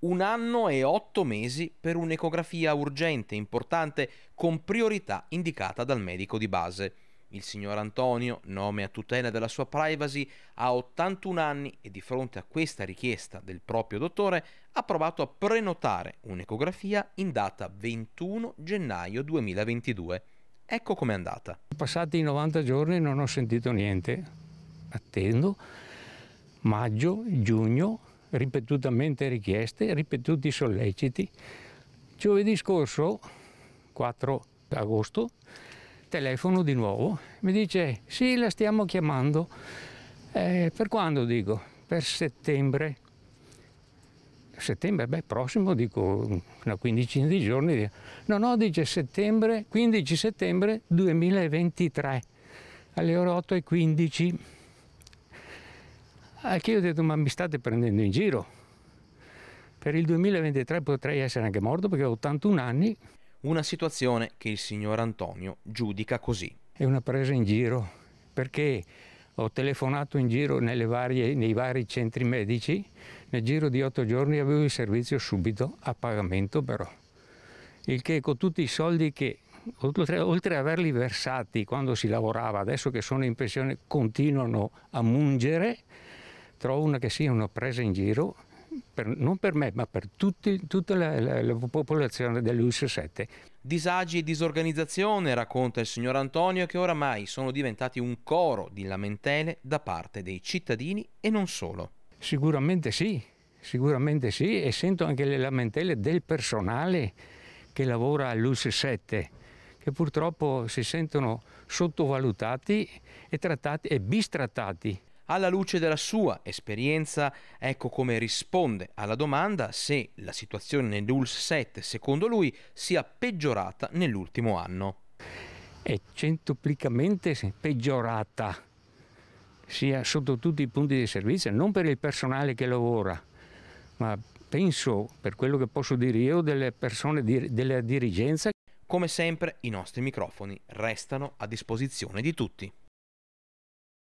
un anno e otto mesi per un'ecografia urgente importante con priorità indicata dal medico di base. Il signor Antonio, nome a tutela della sua privacy, ha 81 anni e di fronte a questa richiesta del proprio dottore ha provato a prenotare un'ecografia in data 21 gennaio 2022. Ecco com'è andata. Passati i 90 giorni non ho sentito niente. Attendo maggio, giugno, ripetutamente richieste, ripetuti solleciti. Giovedì scorso, 4 agosto, telefono di nuovo, mi dice sì la stiamo chiamando, eh, per quando dico? Per settembre. Settembre, beh, prossimo dico una quindicina di giorni. No, no, dice settembre, 15 settembre 2023 alle ore 8 e 15. Ah, che io ho detto ma mi state prendendo in giro. Per il 2023 potrei essere anche morto perché ho 81 anni. Una situazione che il signor Antonio giudica così. È una presa in giro perché ho telefonato in giro varie, nei vari centri medici, nel giro di otto giorni avevo il servizio subito, a pagamento però. Il che con tutti i soldi che, oltre, oltre ad averli versati quando si lavorava, adesso che sono in pensione, continuano a mungere, trovo una che sia una presa in giro, per, non per me, ma per tutti, tutta la, la, la popolazione dell'US 7. Disagi e disorganizzazione, racconta il signor Antonio, che oramai sono diventati un coro di lamentele da parte dei cittadini e non solo. Sicuramente sì, sicuramente sì, e sento anche le lamentele del personale che lavora all'US 7 che purtroppo si sentono sottovalutati e, trattati, e bistrattati. Alla luce della sua esperienza, ecco come risponde alla domanda se la situazione nell'ULS 7, secondo lui, sia peggiorata nell'ultimo anno. È centuplicamente peggiorata, sia sotto tutti i punti di servizio, non per il personale che lavora, ma penso, per quello che posso dire io, delle persone di, della dirigenza. Come sempre i nostri microfoni restano a disposizione di tutti.